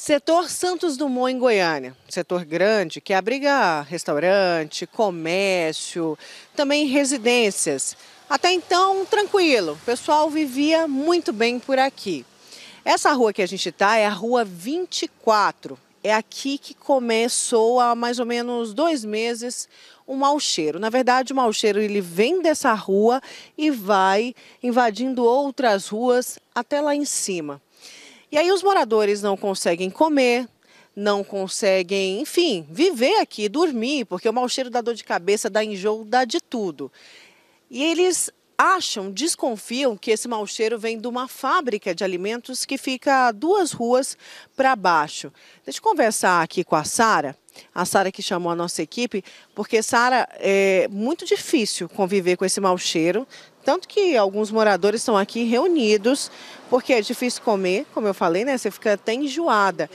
Setor Santos Dumont em Goiânia, setor grande que abriga restaurante, comércio, também residências. Até então, tranquilo, o pessoal vivia muito bem por aqui. Essa rua que a gente está é a Rua 24. É aqui que começou há mais ou menos dois meses o um mau cheiro. Na verdade, o mau cheiro ele vem dessa rua e vai invadindo outras ruas até lá em cima. E aí os moradores não conseguem comer, não conseguem, enfim, viver aqui, dormir, porque o mau cheiro dá dor de cabeça, dá enjoo, dá de tudo. E eles acham, desconfiam que esse mau cheiro vem de uma fábrica de alimentos que fica duas ruas para baixo. Deixa eu conversar aqui com a Sara a Sara que chamou a nossa equipe, porque, Sara, é muito difícil conviver com esse mau cheiro. Tanto que alguns moradores estão aqui reunidos, porque é difícil comer, como eu falei, né? Você fica até enjoada.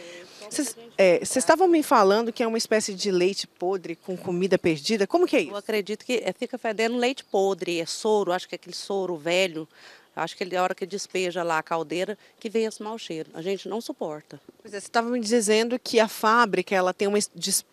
Vocês é, estavam me falando que é uma espécie de leite podre com comida perdida. Como que é isso? Eu acredito que é, fica fedendo leite podre, é soro, acho que é aquele soro velho. Acho que ele, a hora que despeja lá a caldeira, que vem esse mau cheiro. A gente não suporta. É, você estava me dizendo que a fábrica ela tem uma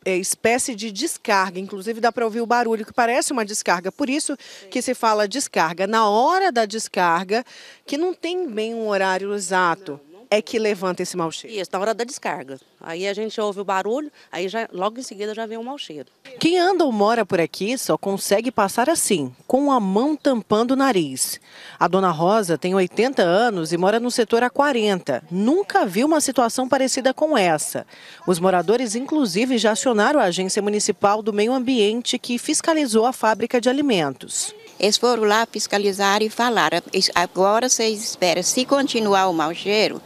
é, espécie de descarga, inclusive dá para ouvir o barulho, que parece uma descarga. Por isso Sim. que se fala descarga. Na hora da descarga, que não tem bem um horário exato. Não é que levanta esse mau cheiro? Isso, na hora da descarga. Aí a gente ouve o barulho, aí já, logo em seguida já vem o mau cheiro. Quem anda ou mora por aqui só consegue passar assim, com a mão tampando o nariz. A dona Rosa tem 80 anos e mora no setor há 40. Nunca viu uma situação parecida com essa. Os moradores, inclusive, já acionaram a Agência Municipal do Meio Ambiente, que fiscalizou a fábrica de alimentos. Eles foram lá fiscalizar e falaram: agora vocês esperam, se continuar o mau cheiro,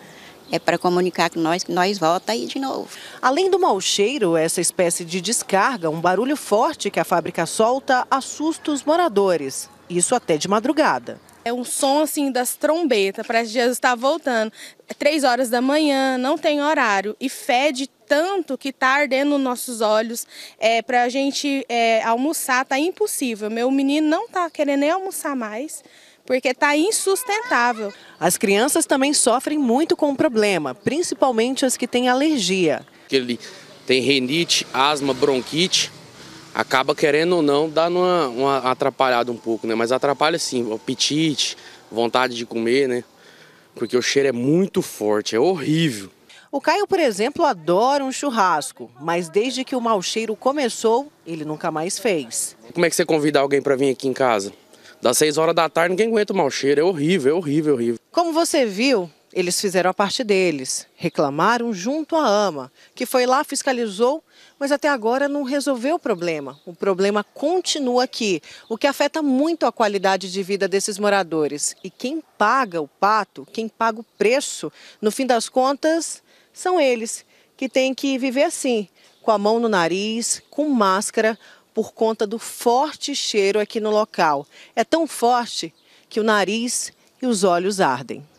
é para comunicar com nós que nós volta aí de novo. Além do mau cheiro, essa espécie de descarga, um barulho forte que a fábrica solta, assusta os moradores. Isso até de madrugada. É um som assim das trombetas, parece que Jesus está voltando. É três horas da manhã, não tem horário e fede tanto que está ardendo nossos olhos. É, para a gente é, almoçar está impossível. Meu menino não está querendo nem almoçar mais porque está insustentável. As crianças também sofrem muito com o problema, principalmente as que têm alergia. Ele tem renite, asma, bronquite, acaba querendo ou não dar uma, uma atrapalhada um pouco, né? Mas atrapalha sim, o apetite, vontade de comer, né? Porque o cheiro é muito forte, é horrível. O Caio, por exemplo, adora um churrasco, mas desde que o mau cheiro começou, ele nunca mais fez. Como é que você convida alguém para vir aqui em casa? Das 6 horas da tarde ninguém aguenta o mau cheiro, é horrível, é horrível, é horrível. Como você viu, eles fizeram a parte deles, reclamaram junto à AMA, que foi lá, fiscalizou, mas até agora não resolveu o problema. O problema continua aqui, o que afeta muito a qualidade de vida desses moradores. E quem paga o pato, quem paga o preço, no fim das contas, são eles, que têm que viver assim, com a mão no nariz, com máscara, por conta do forte cheiro aqui no local. É tão forte que o nariz e os olhos ardem.